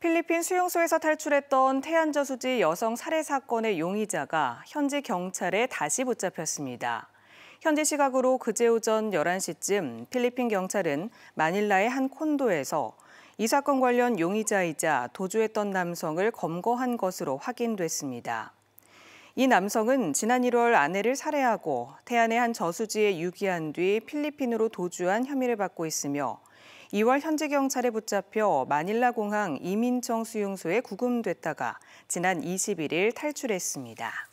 필리핀 수용소에서 탈출했던 태안저수지 여성 살해 사건의 용의자가 현지 경찰에 다시 붙잡혔습니다. 현지 시각으로 그제 오전 11시쯤 필리핀 경찰은 마닐라의 한 콘도에서 이 사건 관련 용의자이자 도주했던 남성을 검거한 것으로 확인됐습니다. 이 남성은 지난 1월 아내를 살해하고 태안의 한 저수지에 유기한 뒤 필리핀으로 도주한 혐의를 받고 있으며 2월 현지 경찰에 붙잡혀 마닐라 공항 이민청 수용소에 구금됐다가 지난 21일 탈출했습니다.